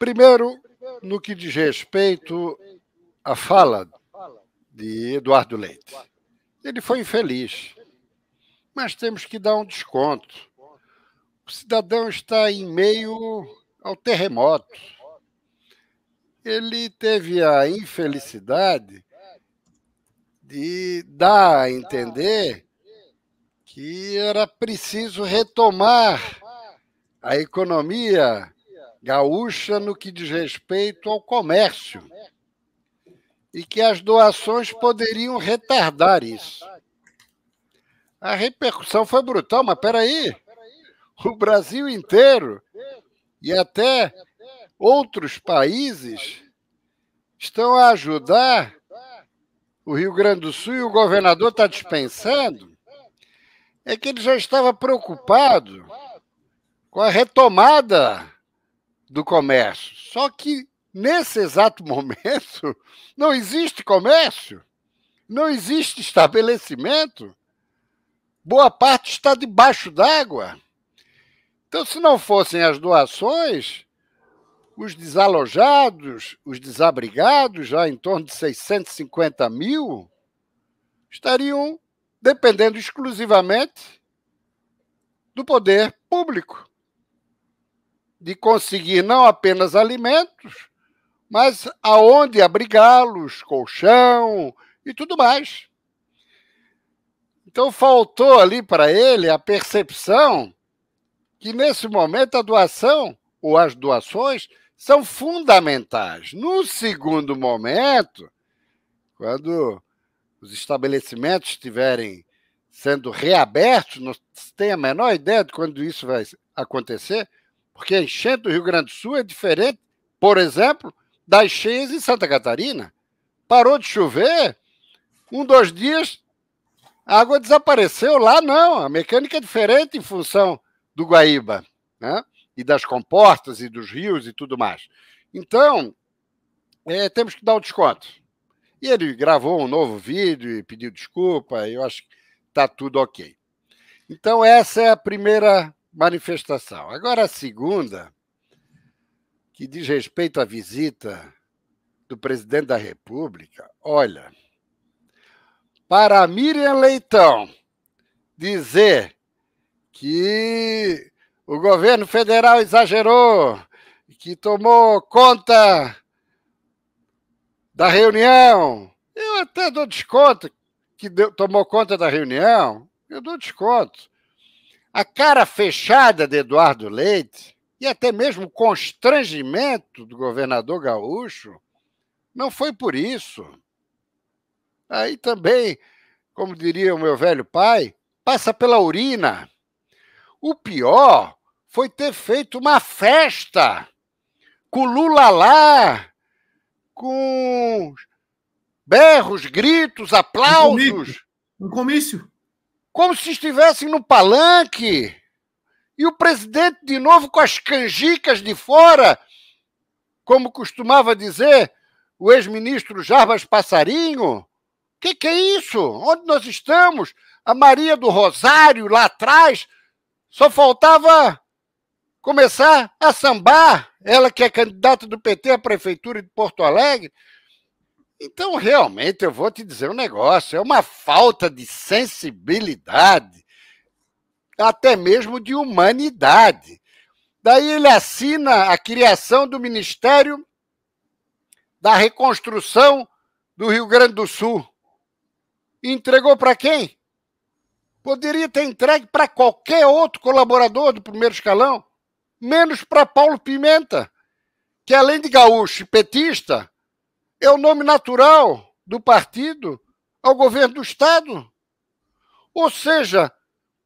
Primeiro, no que diz respeito à fala de Eduardo Leite. Ele foi infeliz, mas temos que dar um desconto. O cidadão está em meio ao terremoto. Ele teve a infelicidade de dar a entender que era preciso retomar a economia gaúcha no que diz respeito ao comércio e que as doações poderiam retardar isso. A repercussão foi brutal, mas peraí, o Brasil inteiro e até outros países estão a ajudar o Rio Grande do Sul e o governador está dispensando. É que ele já estava preocupado com a retomada do comércio. Só que, nesse exato momento, não existe comércio, não existe estabelecimento, boa parte está debaixo d'água. Então, se não fossem as doações, os desalojados, os desabrigados, já em torno de 650 mil, estariam dependendo exclusivamente do poder público de conseguir não apenas alimentos, mas aonde abrigá-los, colchão e tudo mais. Então faltou ali para ele a percepção que nesse momento a doação ou as doações são fundamentais. No segundo momento, quando os estabelecimentos estiverem sendo reabertos, não tem a menor ideia de quando isso vai acontecer, porque a enchente do Rio Grande do Sul é diferente, por exemplo, das cheias em Santa Catarina. Parou de chover, um, dois dias, a água desapareceu. Lá não, a mecânica é diferente em função do Guaíba, né? E das comportas e dos rios e tudo mais. Então, é, temos que dar o desconto. E ele gravou um novo vídeo e pediu desculpa, eu acho que está tudo ok. Então, essa é a primeira manifestação. Agora, a segunda, que diz respeito à visita do presidente da República, olha, para Miriam Leitão dizer que o governo federal exagerou, que tomou conta da reunião. Eu até dou desconto que deu, tomou conta da reunião. Eu dou desconto. A cara fechada de Eduardo Leite e até mesmo o constrangimento do governador gaúcho não foi por isso. Aí também, como diria o meu velho pai, passa pela urina. O pior foi ter feito uma festa com Lula lá, com berros, gritos, aplausos. Um comício. Um comício como se estivessem no palanque. E o presidente, de novo, com as canjicas de fora, como costumava dizer o ex-ministro Jarbas Passarinho. O que, que é isso? Onde nós estamos? A Maria do Rosário, lá atrás, só faltava começar a sambar. Ela que é candidata do PT à prefeitura de Porto Alegre. Então, realmente, eu vou te dizer um negócio: é uma falta de sensibilidade, até mesmo de humanidade. Daí ele assina a criação do Ministério da Reconstrução do Rio Grande do Sul. E entregou para quem? Poderia ter entregue para qualquer outro colaborador do primeiro escalão, menos para Paulo Pimenta, que além de gaúcho e petista, é o nome natural do partido ao governo do Estado. Ou seja,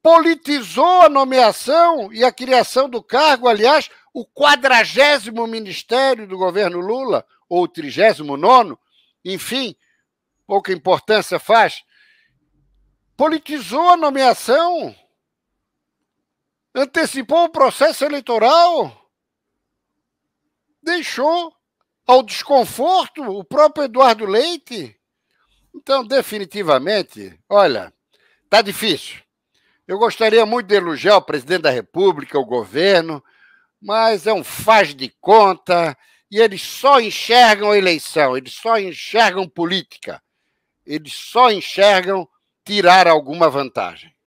politizou a nomeação e a criação do cargo, aliás, o quadragésimo ministério do governo Lula, ou trigésimo nono, enfim, pouca importância faz, politizou a nomeação, antecipou o processo eleitoral, deixou ao desconforto, o próprio Eduardo Leite. Então, definitivamente, olha, tá difícil. Eu gostaria muito de elogiar o presidente da República, o governo, mas é um faz de conta e eles só enxergam a eleição, eles só enxergam política, eles só enxergam tirar alguma vantagem.